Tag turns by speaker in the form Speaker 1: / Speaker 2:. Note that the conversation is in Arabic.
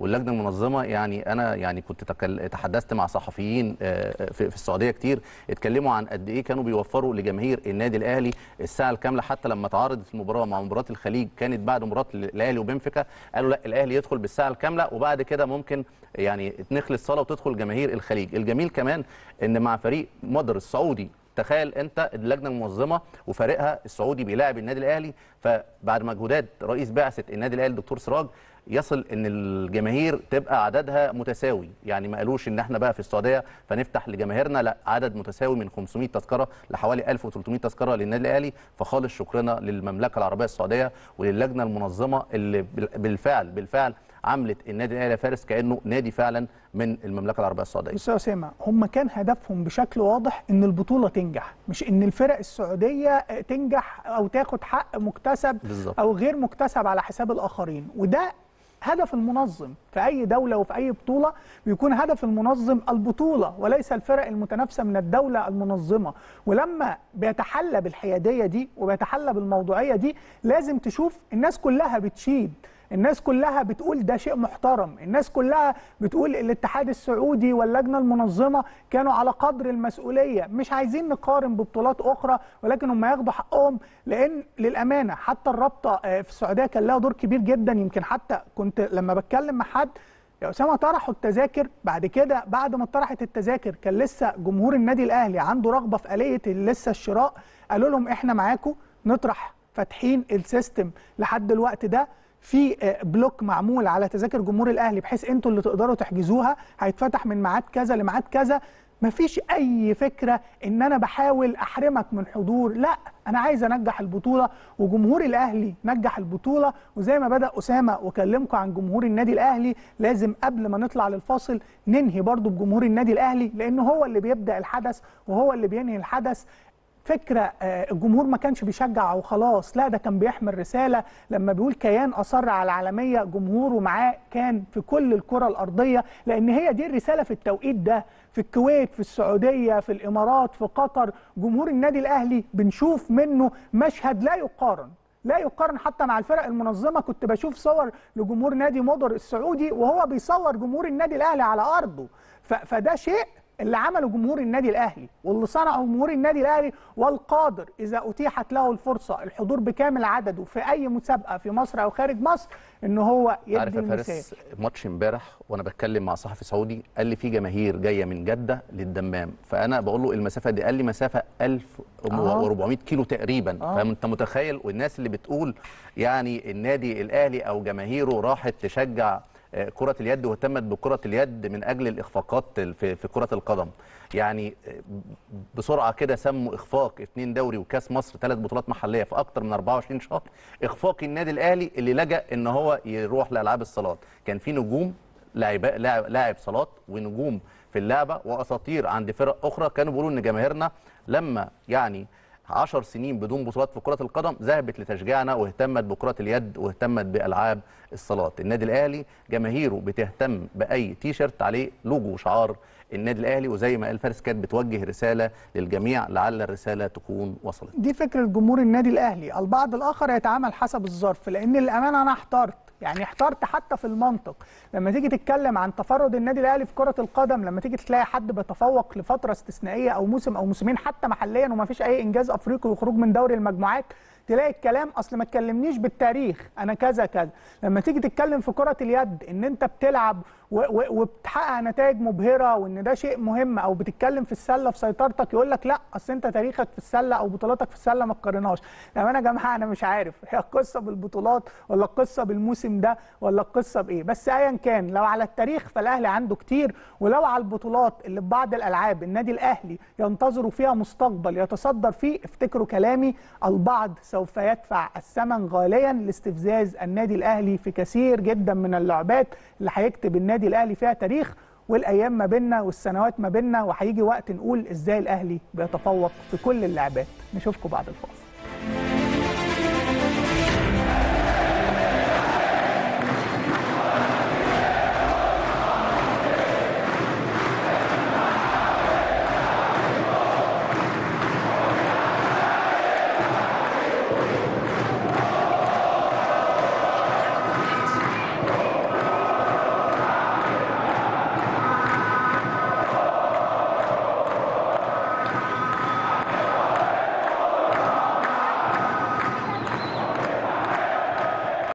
Speaker 1: واللجنه المنظمه يعني انا يعني كنت تحدثت مع صحفيين آه، آه، في السعوديه كتير اتكلموا عن قد ايه كانوا بيوفروا لجماهير النادي الاهلي الساعه الكامله حتى لما تعارضت المباراه مع مباراه الخليج كانت بعد مباراه الاهلي وبنفيكا قالوا لا الاهلي يدخل بالساعه الكامله وبعد كده ممكن يعني نخلص الصاله وتدخل جماهير الخليج الجميل كمان ان مع فريق مدر السعودي تخيل انت اللجنه المنظمه وفريقها السعودي بيلاعب النادي الاهلي فبعد مجهودات رئيس بعثه النادي الاهلي الدكتور سراج يصل ان الجماهير تبقى عددها متساوي يعني ما قالوش ان احنا بقى في السعوديه فنفتح لجماهيرنا لا عدد متساوي من 500 تذكره لحوالي 1300 تذكره للنادي الاهلي فخالص شكرنا للمملكه العربيه السعوديه وللجنه المنظمه اللي بالفعل بالفعل عملت النادي الاهلي فارس كانه نادي فعلا من المملكه العربيه السعوديه بص
Speaker 2: يا اسامه هم كان هدفهم بشكل واضح ان البطوله تنجح مش ان الفرق السعوديه تنجح او تاخد حق مكتسب بالزبط. او غير مكتسب على حساب الاخرين وده هدف المنظم في أي دولة وفي أي بطولة بيكون هدف المنظم البطولة وليس الفرق المتنافسة من الدولة المنظمة ولما بيتحلى بالحيادية دي وبيتحلى بالموضوعية دي لازم تشوف الناس كلها بتشيد الناس كلها بتقول ده شيء محترم الناس كلها بتقول الاتحاد السعودي واللجنه المنظمه كانوا على قدر المسؤوليه مش عايزين نقارن ببطولات اخرى ولكن هم ياخدوا حقهم لان للامانه حتى الرابطه آه، في السعوديه كان لها دور كبير جدا يمكن حتى كنت لما بتكلم مع حد يا اسامه طرحوا التذاكر بعد كده بعد ما طرحت التذاكر كان لسه جمهور النادي الاهلي عنده رغبه في اليه لسه الشراء قالوا لهم احنا معاكم نطرح فاتحين السيستم لحد الوقت ده في آه، بلوك معمول على تذاكر جمهور الاهلي بحيث انتوا اللي تقدروا تحجزوها هيتفتح من ميعاد كذا لميعاد كذا مفيش اي فكره ان انا بحاول احرمك من حضور لا انا عايز انجح البطوله وجمهور الاهلي نجح البطوله وزي ما بدا اسامه وكلمكم عن جمهور النادي الاهلي لازم قبل ما نطلع للفاصل ننهي برضو بجمهور النادي الاهلي لان هو اللي بيبدا الحدث وهو اللي بينهي الحدث فكره آه، الجمهور ما كانش بيشجع وخلاص لا ده كان بيحمل رساله لما بيقول كيان اصر على العالميه جمهوره معاه كان في كل الكره الارضيه لان هي دي الرساله في التوقيت ده في الكويت في السعوديه في الامارات في قطر جمهور النادي الاهلي بنشوف منه مشهد لا يقارن لا يقارن حتى مع الفرق المنظمه كنت بشوف صور لجمهور نادي مضر السعودي وهو بيصور جمهور النادي الاهلي على ارضه فده شيء اللي عمله جمهور النادي الاهلي واللي صنعه جمهور النادي الاهلي والقادر اذا اتيحت له الفرصه الحضور بكامل عدده في اي مسابقه في مصر او خارج مصر ان هو يدي عارف فارس
Speaker 1: ماتش امبارح وانا بتكلم مع صحفي سعودي قال لي في جماهير جايه من جده للدمام فانا بقول له المسافه دي قال لي مسافه 1400 آه. كيلو تقريبا آه. فانت متخيل والناس اللي بتقول يعني النادي الاهلي او جماهيره راحت تشجع آه، كرة اليد واهتمت بكرة اليد من أجل الإخفاقات في, كرة القدم يعني آه، بسرعة كده سموا إخفاق اثنين دوري وكاس مصر ثلاث بطولات محلية في أكتر من 24 شهر إخفاق النادي الأهلي اللي لجأ إن هو يروح لألعاب الصالات كان في نجوم لاعب لاعب صالات ونجوم في اللعبة وأساطير عند فرق أخرى كانوا بيقولوا إن جماهيرنا لما يعني 10 سنين بدون بطولات في كره القدم ذهبت لتشجيعنا واهتمت بكره اليد واهتمت بالعاب الصالات النادي الاهلي جماهيره بتهتم باي تيشرت عليه لوجو وشعار النادي الاهلي وزي ما قال فارس كانت بتوجه رساله للجميع لعل الرساله تكون وصلت
Speaker 2: دي فكره جمهور النادي الاهلي البعض الاخر يتعامل حسب الظرف لان للامانه انا احترت يعني احترت حتى في المنطق لما تيجي تتكلم عن تفرد النادي الاهلي في كره القدم لما تيجي تلاقي حد بيتفوق لفتره استثنائيه او موسم او موسمين حتى محليا وما فيش اي انجاز افريقي وخروج من دوري المجموعات تلاقي الكلام اصل ما تكلمنيش بالتاريخ انا كذا كذا لما تيجي تتكلم في كره اليد ان انت بتلعب وبتحقق نتائج مبهره وان ده شيء مهم او بتتكلم في السله في سيطرتك يقول لك لا اصل انت تاريخك في السله او بطولاتك في السله ما تقارناش لما انا يا جماعه انا مش عارف هي القصه بالبطولات ولا القصه بالموسم ده ولا القصه بايه بس ايا كان لو على التاريخ فالاهلي عنده كتير ولو على البطولات اللي في بعض الالعاب النادي الاهلي ينتظروا فيها مستقبل يتصدر فيه افتكروا كلامي البعض سوف يدفع الثمن غاليا لاستفزاز النادي الاهلي في كثير جدا من اللعبات اللي هيكتب النادي النادي الاهلي فيها تاريخ والايام ما بيننا والسنوات ما بيننا وهيجي وقت نقول ازاي الاهلي بيتفوق في كل اللعبات نشوفكم بعد الفاصل